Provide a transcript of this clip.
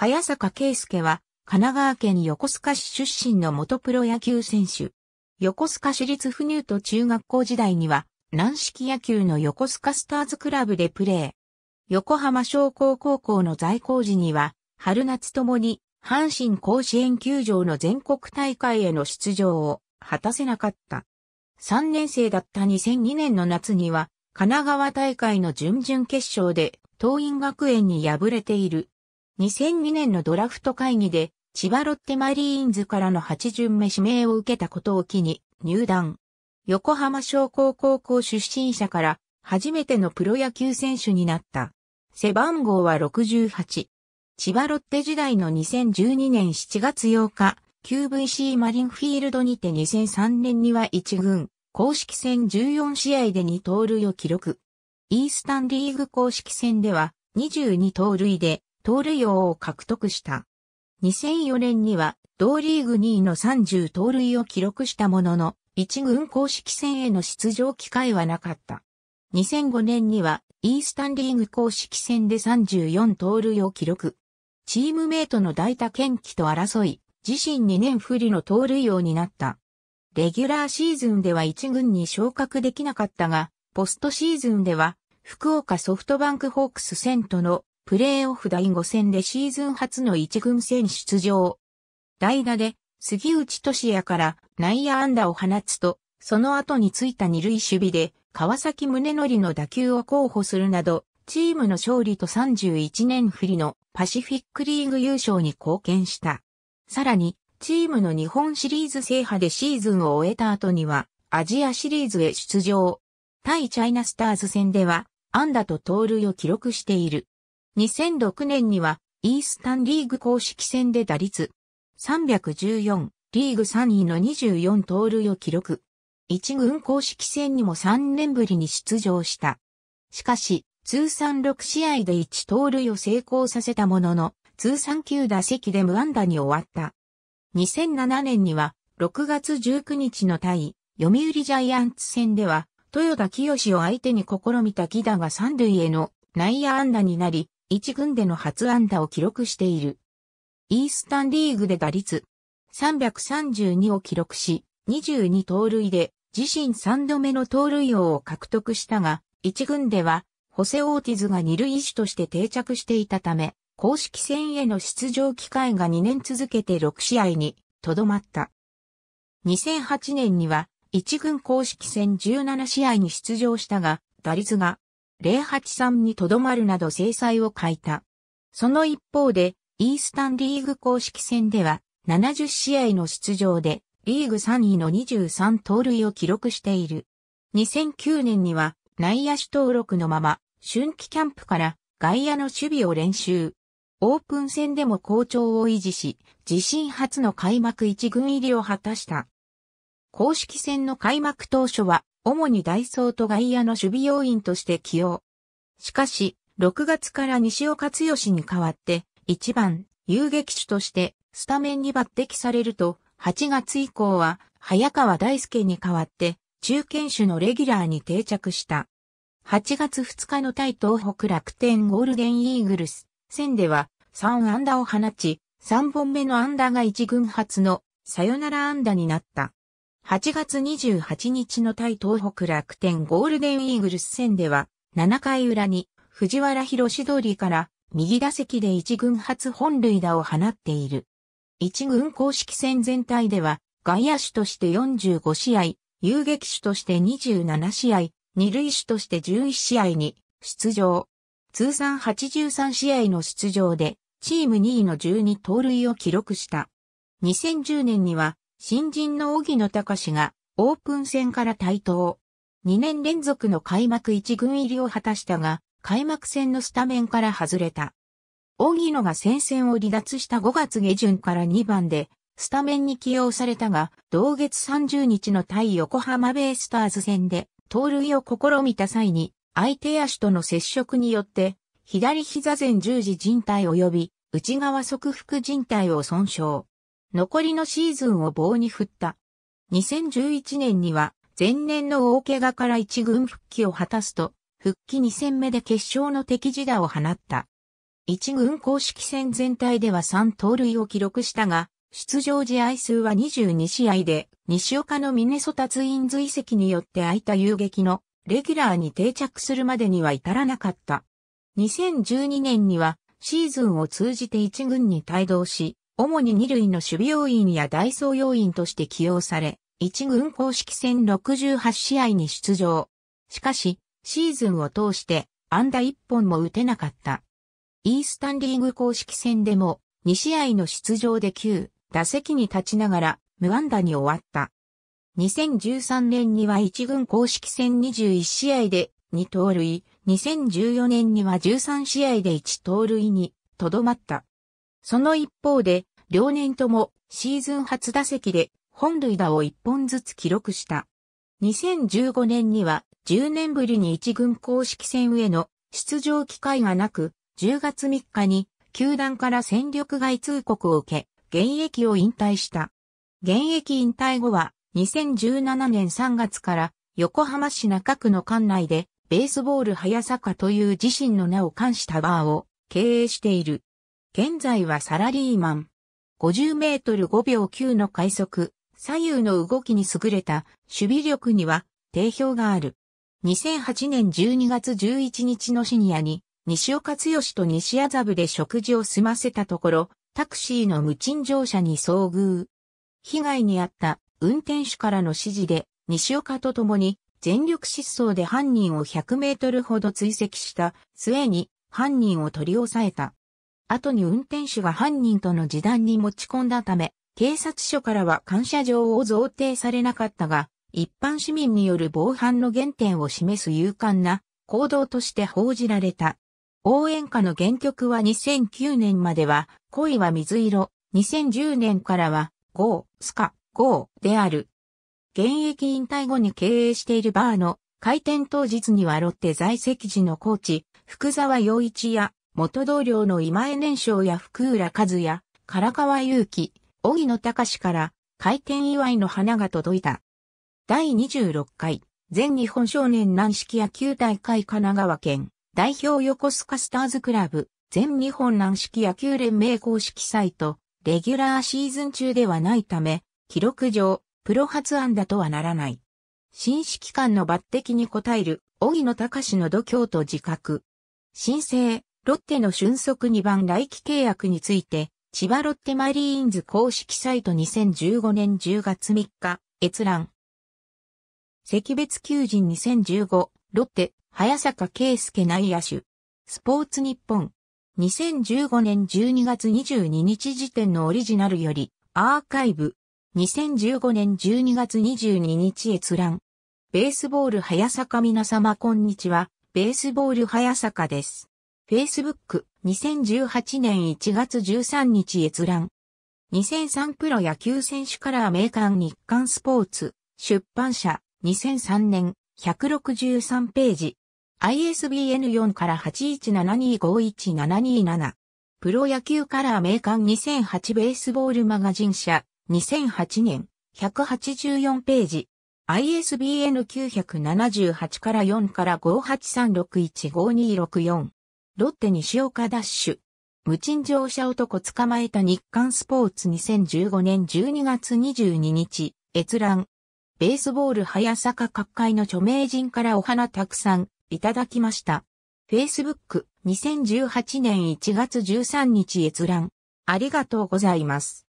早坂圭介は、神奈川県横須賀市出身の元プロ野球選手。横須賀市立不入と中学校時代には、軟式野球の横須賀スターズクラブでプレー。横浜商工高校の在校時には、春夏ともに、阪神甲子園球場の全国大会への出場を果たせなかった。3年生だった2002年の夏には、神奈川大会の準々決勝で、桐蔭学園に敗れている2002年のドラフト会議で、千葉ロッテマリーンズからの8巡目指名を受けたことを機に入団。横浜商工高校出身者から初めてのプロ野球選手になった。背番号は68。千葉ロッテ時代の2012年7月8日、QVC マリンフィールドにて2003年には1軍、公式戦14試合で2盗塁を記録。イースタンリーグ公式戦では22盗塁で盗塁王を獲得した。2004年には同リーグ2位の30盗塁を記録したものの、1軍公式戦への出場機会はなかった。2005年にはイースタンリーグ公式戦で34盗塁を記録。チームメイトの大田健輝と争い、自身2年不利の盗塁王になった。レギュラーシーズンでは1軍に昇格できなかったが、ポストシーズンでは福岡ソフトバンクホークス戦とのプレーオフ第5戦でシーズン初の一軍戦出場。代打で、杉内俊也から内野安打を放つと、その後についた二塁守備で、川崎宗則の打球を候補するなど、チームの勝利と31年振りのパシフィックリーグ優勝に貢献した。さらに、チームの日本シリーズ制覇でシーズンを終えた後には、アジアシリーズへ出場。対チャイナスターズ戦では、安打と盗塁を記録している。2006年にはイースタンリーグ公式戦で打率314、リーグ3位の24盗塁を記録。一軍公式戦にも3年ぶりに出場した。しかし、通算6試合で1盗塁を成功させたものの、通算9打席で無安打に終わった。2007年には、6月19日の対、読売ジャイアンツ戦では、豊田清を相手に試みた木田が三塁への内野安打になり、1軍での初安打を記録している。イースタンリーグで打率332を記録し、22盗塁で自身3度目の盗塁王を獲得したが、1軍では、ホセ・オーティズが2塁手として定着していたため、公式戦への出場機会が2年続けて6試合にとどまった。2008年には、1軍公式戦17試合に出場したが、打率が083にとどまるなど制裁を欠いた。その一方で、イースタンリーグ公式戦では、70試合の出場で、リーグ3位の23盗塁を記録している。2009年には、内野手登録のまま、春季キャンプから外野の守備を練習。オープン戦でも好調を維持し、自身初の開幕一軍入りを果たした。公式戦の開幕当初は主にダイソーと外野の守備要員として起用。しかし、6月から西尾勝義に代わって、1番、遊撃手として、スタメンに抜擢されると、8月以降は、早川大輔に代わって、中堅手のレギュラーに定着した。8月2日の対東北楽天ゴールデンイーグルス戦では、3安打を放ち、3本目の安打が1軍初のサヨナラ安打になった。8月28日の対東北楽天ゴールデンイーグルス戦では、7回裏に藤原博通りから右打席で一軍初本塁打を放っている。一軍公式戦全体では、外野手として45試合、遊撃手として27試合、二塁手として11試合に出場。通算83試合の出場で、チーム2位の12盗塁を記録した。2010年には、新人の荻野隆がオープン戦から対等。2年連続の開幕1軍入りを果たしたが、開幕戦のスタメンから外れた。荻野が戦線を離脱した5月下旬から2番で、スタメンに起用されたが、同月30日の対横浜ベイスターズ戦で、盗塁を試みた際に、相手足との接触によって、左膝前十字靭帯及び内側側腹靭帯を損傷。残りのシーズンを棒に振った。2011年には前年の大怪我から一軍復帰を果たすと、復帰2戦目で決勝の敵地打を放った。一軍公式戦全体では3盗塁を記録したが、出場試合数は22試合で、西岡のミネソタツインズ遺跡によって空いた遊撃のレギュラーに定着するまでには至らなかった。2012年にはシーズンを通じて一軍に帯同し、主に二類の守備要員や代イ要員として起用され、一軍公式戦68試合に出場。しかし、シーズンを通して安打一本も打てなかった。イースタンリーグ公式戦でも2試合の出場で9打席に立ちながら無安打に終わった。2013年には1軍公式戦21試合で2盗塁、2014年には13試合で1盗塁にとどまった。その一方で、両年ともシーズン初打席で本塁打を1本ずつ記録した。2015年には10年ぶりに1軍公式戦への出場機会がなく、10月3日に球団から戦力外通告を受け、現役を引退した。現役引退後は2017年3月から横浜市中区の館内でベースボール早坂という自身の名を冠したバーを経営している。現在はサラリーマン。50メートル5秒9の快速、左右の動きに優れた守備力には定評がある。2008年12月11日の深夜に西岡剛と西麻布で食事を済ませたところ、タクシーの無賃乗車に遭遇。被害に遭った運転手からの指示で西岡と共に全力疾走で犯人を100メートルほど追跡した末に犯人を取り押さえた。後に運転手が犯人との示談に持ち込んだため、警察署からは感謝状を贈呈されなかったが、一般市民による防犯の原点を示す勇敢な行動として報じられた。応援歌の原曲は2009年までは、恋は水色、2010年からは、ゴー、スカ、ゴーである。現役引退後に経営しているバーの開店当日にはロッテ在籍時のコーチ、福沢陽一や元同僚の今江年少や福浦和也、唐川祐樹、荻野隆から開店祝いの花が届いた。第26回全日本少年軟式野球大会神奈川県代表横須賀スターズクラブ全日本軟式野球連盟公式サイトレギュラーシーズン中ではないため記録上プロ発案だとはならない。新指揮官の抜擢に応える荻野隆の度胸と自覚。申請、ロッテの俊足2番来期契約について、千葉ロッテマリーンズ公式サイト2015年10月3日、閲覧。赤別求人2015、ロッテ、早坂圭介内野手。スポーツ日本。2015年12月22日時点のオリジナルより、アーカイブ。2015年12月22日閲覧。ベースボール早坂皆様こんにちは、ベースボール早坂です。Facebook 2018年1月13日閲覧。2003プロ野球選手カラー名館日刊スポーツ出版社2003年163ページ。ISBN 4から8172517277。プロ野球カラー名館2008ベースボールマガジン社2008年184ページ。ISBN 978から4から583615264。ロッテ西岡ダッシュ。無賃乗車男捕まえた日刊スポーツ2015年12月22日、閲覧。ベースボール早坂各界の著名人からお花たくさんいただきました。Facebook2018 年1月13日閲覧。ありがとうございます。